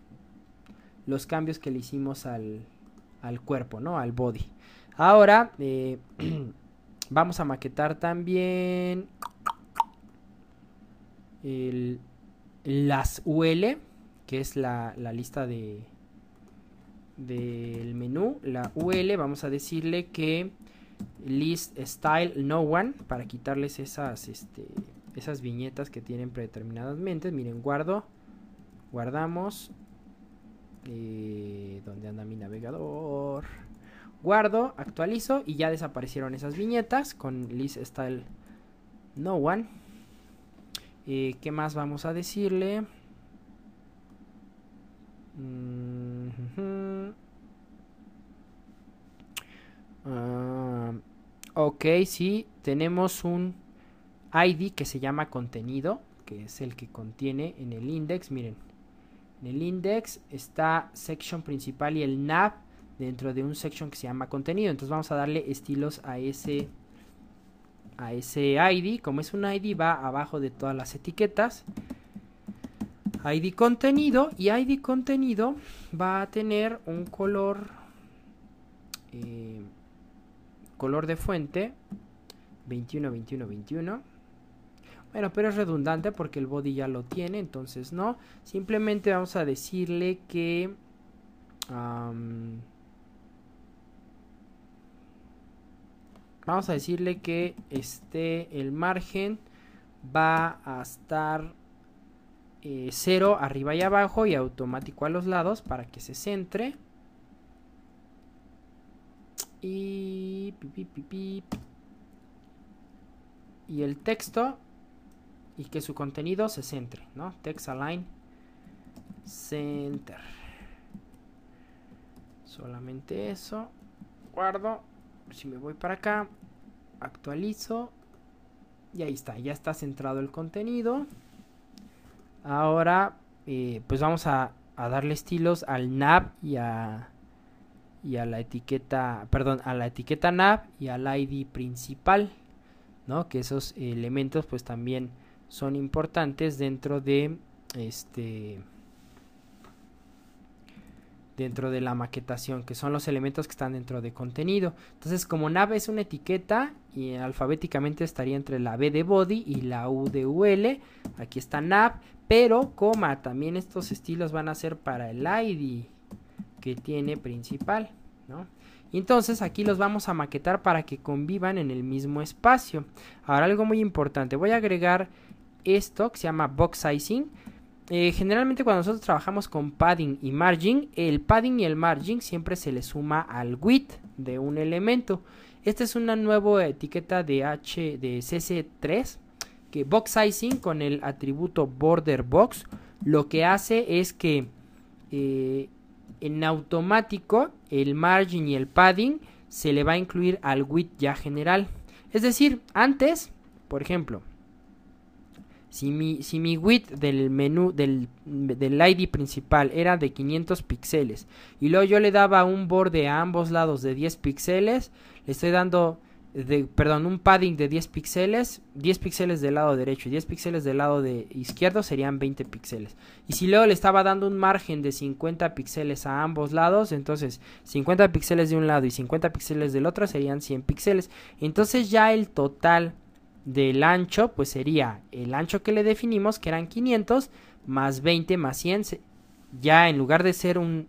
Los cambios que le hicimos al, al cuerpo, ¿no? Al body. Ahora eh, vamos a maquetar también el, las UL es la, lista de del menú, la UL, vamos a decirle que list style no one para quitarles esas, este, esas viñetas que tienen predeterminadamente. Miren, guardo, guardamos. Eh, donde anda mi navegador? Guardo, actualizo y ya desaparecieron esas viñetas con list style no one. Eh, ¿Qué más vamos a decirle? Mm, ah, ok, sí, tenemos un ID que se llama contenido, que es el que contiene en el index, miren. En el index está section principal y el nav dentro de un section que se llama contenido. Entonces vamos a darle estilos a ese a ese ID, como es un ID va abajo de todas las etiquetas ID contenido y ID contenido va a tener un color eh, color de fuente 21 21 21 bueno pero es redundante porque el body ya lo tiene entonces no simplemente vamos a decirle que vamos a decirle que este el margen va a estar eh, cero arriba y abajo y automático a los lados para que se centre. Y, y el texto y que su contenido se centre, ¿no? Text align center. Solamente eso. Guardo. Si me voy para acá, actualizo. Y ahí está, ya está centrado el contenido. Ahora, eh, pues vamos a, darle estilos al nav y a, y a la etiqueta, perdón, a la etiqueta nav y al ID principal, ¿no? Que esos elementos pues también son importantes dentro de este dentro de la maquetación, que son los elementos que están dentro de contenido. Entonces, como nav es una etiqueta y alfabéticamente estaría entre la B de body y la U de UL. Aquí está nav, pero coma, también estos estilos van a ser para el ID que tiene principal, ¿no? entonces aquí los vamos a maquetar para que convivan en el mismo espacio. Ahora algo muy importante, voy a agregar esto que se llama box sizing eh, generalmente cuando nosotros trabajamos con padding y margin, el padding y el margin siempre se le suma al width de un elemento. Esta es una nueva etiqueta de, H, de 3 que box sizing con el atributo border box, lo que hace es que eh, en automático el margin y el padding se le va a incluir al width ya general. Es decir, antes, por ejemplo, si mi, si width del menú del, del ID principal era de 500 píxeles y luego yo le daba un borde a ambos lados de 10 píxeles, le estoy dando de, perdón, un padding de 10 píxeles, 10 píxeles del lado derecho y 10 píxeles del lado de izquierdo serían 20 píxeles. Y si luego le estaba dando un margen de 50 píxeles a ambos lados, entonces 50 píxeles de un lado y 50 píxeles del otro serían 100 píxeles. Entonces ya el total del ancho, pues sería el ancho que le definimos, que eran 500, más 20, más 100. Ya en lugar de ser un,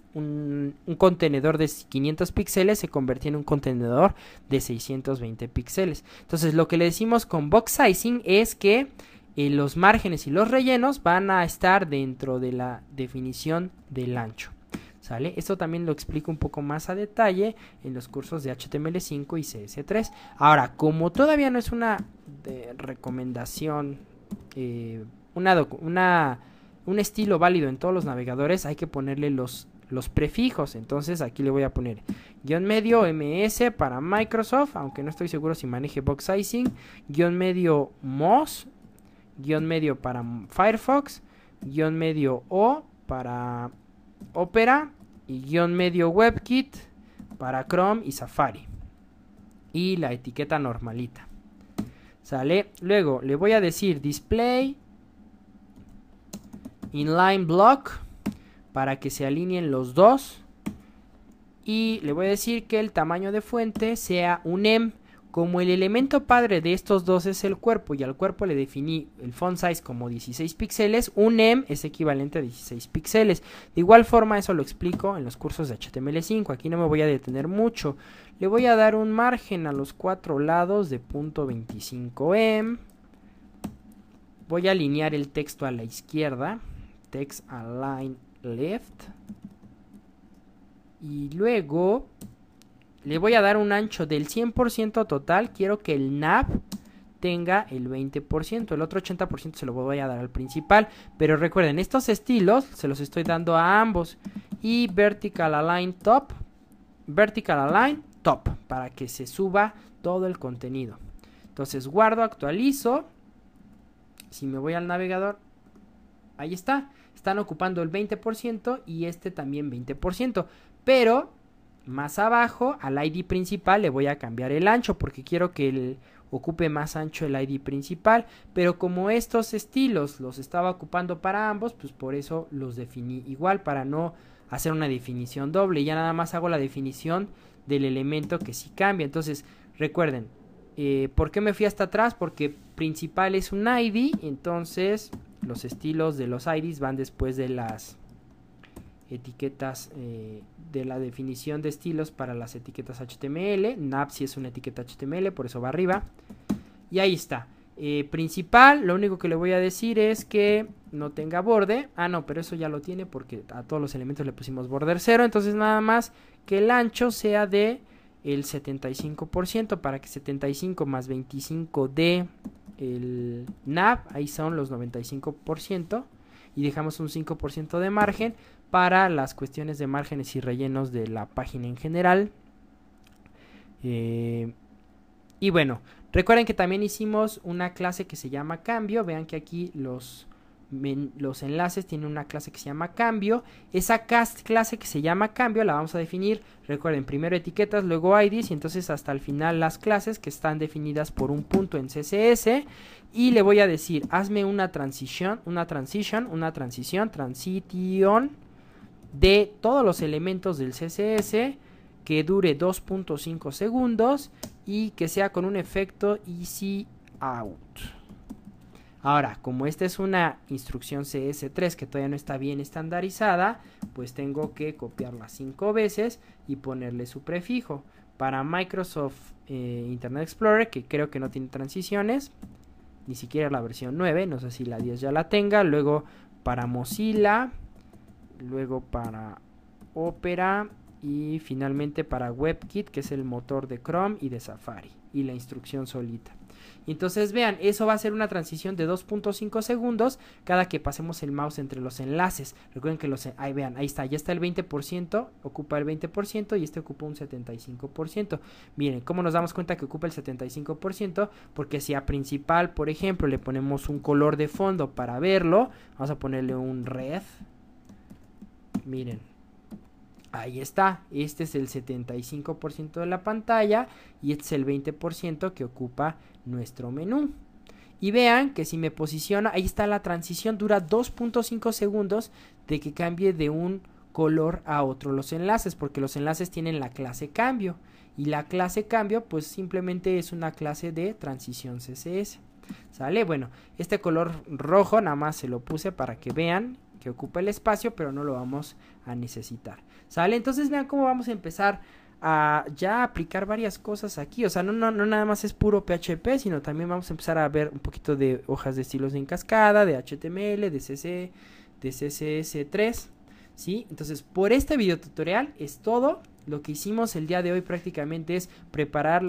contenedor de 500 píxeles, se convertía en un contenedor de 620 píxeles. Entonces, lo que le decimos con box sizing es que eh, los márgenes y los rellenos van a estar dentro de la definición del ancho. ¿Sale? Esto también lo explico un poco más a detalle en los cursos de HTML5 y CS3. Ahora, como todavía no es una eh, recomendación, eh, una, un estilo válido en todos los navegadores, hay que ponerle los, los prefijos. Entonces aquí le voy a poner guión medio MS para Microsoft, aunque no estoy seguro si maneje box sizing, guión medio MOS, guión medio para Firefox, guión medio O para Opera y guión medio WebKit para Chrome y Safari. Y la etiqueta normalita. Sale. Luego le voy a decir display inline block para que se alineen los dos. Y le voy a decir que el tamaño de fuente sea un M como el elemento padre de estos dos es el cuerpo y al cuerpo le definí el font size como 16 píxeles, un M es equivalente a 16 píxeles. De igual forma eso lo explico en los cursos de HTML5, aquí no me voy a detener mucho. Le voy a dar un margen a los cuatro lados de punto .25M. Voy a alinear el texto a la izquierda, text align left. Y luego le voy a dar un ancho del 100% total, quiero que el nav tenga el 20%, el otro 80% se lo voy a dar al principal, pero recuerden, estos estilos se los estoy dando a ambos y vertical align top, vertical align top, para que se suba todo el contenido. Entonces guardo, actualizo, si me voy al navegador, ahí está, están ocupando el 20% y este también 20%, pero más abajo al ID principal le voy a cambiar el ancho porque quiero que el, ocupe más ancho el ID principal, pero como estos estilos los estaba ocupando para ambos, pues por eso los definí igual para no hacer una definición doble, ya nada más hago la definición del elemento que sí cambia, entonces recuerden, eh, ¿por qué me fui hasta atrás? Porque principal es un ID, entonces los estilos de los IDs van después de las etiquetas eh, de la definición de estilos para las etiquetas HTML. NAP si es una etiqueta HTML, por eso va arriba. Y ahí está. Eh, principal, lo único que le voy a decir es que no tenga borde. Ah, no, pero eso ya lo tiene porque a todos los elementos le pusimos border 0. Entonces nada más que el ancho sea de el 75% para que 75 más 25 de el nav, ahí son los 95% y dejamos un 5% de margen para las cuestiones de márgenes y rellenos de la página en general. Eh, y bueno, recuerden que también hicimos una clase que se llama cambio. Vean que aquí los, los enlaces tienen una clase que se llama cambio. Esa clase que se llama cambio la vamos a definir. Recuerden, primero etiquetas, luego IDs y entonces hasta el final las clases que están definidas por un punto en CSS. Y le voy a decir, hazme una transición, una transición una transición, transition de todos los elementos del CSS, que dure 2.5 segundos y que sea con un efecto easy out. Ahora, como esta es una instrucción CS3 que todavía no está bien estandarizada, pues tengo que copiarla cinco veces y ponerle su prefijo. Para Microsoft eh, Internet Explorer, que creo que no tiene transiciones, ni siquiera la versión 9, no sé si la 10 ya la tenga. Luego para Mozilla, luego para Opera y finalmente para WebKit, que es el motor de Chrome y de Safari y la instrucción solita. entonces vean, eso va a ser una transición de 2.5 segundos cada que pasemos el mouse entre los enlaces. Recuerden que los ahí vean, ahí está, ya está el 20%, ocupa el 20% y este ocupa un 75%. Miren, cómo nos damos cuenta que ocupa el 75% porque si a principal, por ejemplo, le ponemos un color de fondo para verlo, vamos a ponerle un red miren, ahí está, este es el 75% de la pantalla y este es el 20% que ocupa nuestro menú. Y vean que si me posiciona, ahí está la transición, dura 2.5 segundos de que cambie de un color a otro los enlaces, porque los enlaces tienen la clase cambio. Y la clase cambio, pues simplemente es una clase de transición CSS. ¿Sale? Bueno, este color rojo nada más se lo puse para que vean que ocupa el espacio, pero no lo vamos a necesitar. ¿Sale? Entonces vean cómo vamos a empezar a ya aplicar varias cosas aquí. O sea, no, no, no nada más es puro PHP, sino también vamos a empezar a ver un poquito de hojas de estilos en cascada, de HTML, de CC, de CSS3. ¿Sí? Entonces, por este video tutorial es todo. Lo que hicimos el día de hoy prácticamente es preparar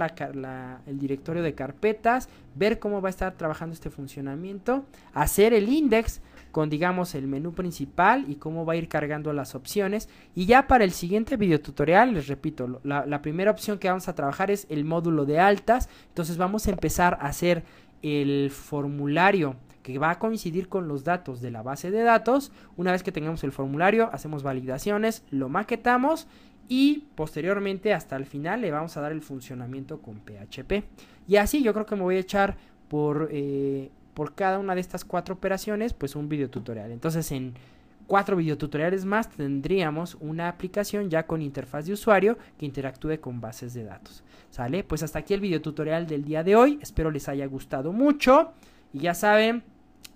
el directorio de carpetas, ver cómo va a estar trabajando este funcionamiento, hacer el index con digamos el menú principal y cómo va a ir cargando las opciones. Y ya para el siguiente video tutorial, les repito, la, primera opción que vamos a trabajar es el módulo de altas. Entonces vamos a empezar a hacer el formulario que va a coincidir con los datos de la base de datos. Una vez que tengamos el formulario, hacemos validaciones, lo maquetamos y posteriormente hasta el final le vamos a dar el funcionamiento con PHP. Y así yo creo que me voy a echar por... Eh, por cada una de estas cuatro operaciones, pues un video tutorial Entonces en cuatro videotutoriales más tendríamos una aplicación ya con interfaz de usuario que interactúe con bases de datos. ¿Sale? Pues hasta aquí el tutorial del día de hoy. Espero les haya gustado mucho. Y ya saben,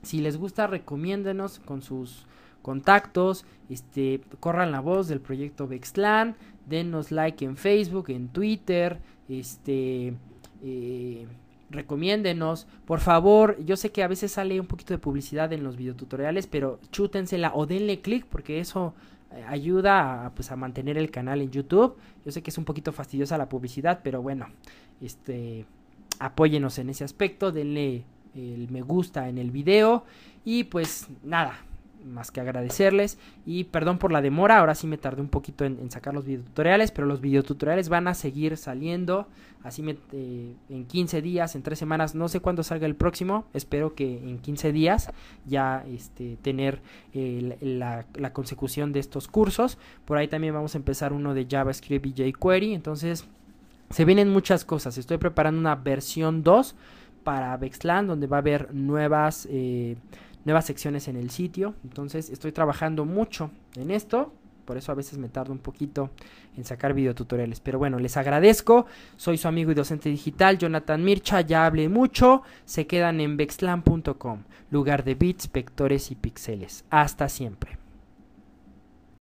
si les gusta, recomiéndenos con sus contactos, este, corran la voz del proyecto Bexlan, denos like en Facebook, en Twitter, este, eh, recomiéndenos. Por favor, yo sé que a veces sale un poquito de publicidad en los videotutoriales, pero chútensela o denle clic porque eso eh, ayuda a, pues, a mantener el canal en YouTube. Yo sé que es un poquito fastidiosa la publicidad, pero bueno, este, apóyenos en ese aspecto, denle el me gusta en el video y pues nada, más que agradecerles y perdón por la demora, ahora sí me tardé un poquito en, sacar los videotutoriales, pero los videotutoriales van a seguir saliendo, así me, eh, en 15 días, en 3 semanas, no sé cuándo salga el próximo, espero que en 15 días ya este, tener eh, la, consecución de estos cursos, por ahí también vamos a empezar uno de JavaScript y jQuery, entonces se vienen muchas cosas, estoy preparando una versión 2 para Vexlan donde va a haber nuevas... Eh, nuevas secciones en el sitio. Entonces estoy trabajando mucho en esto. Por eso a veces me tardo un poquito en sacar videotutoriales. Pero bueno, les agradezco. Soy su amigo y docente digital, Jonathan Mircha. Ya hablé mucho. Se quedan en vexlan.com, lugar de bits, vectores y pixeles, Hasta siempre.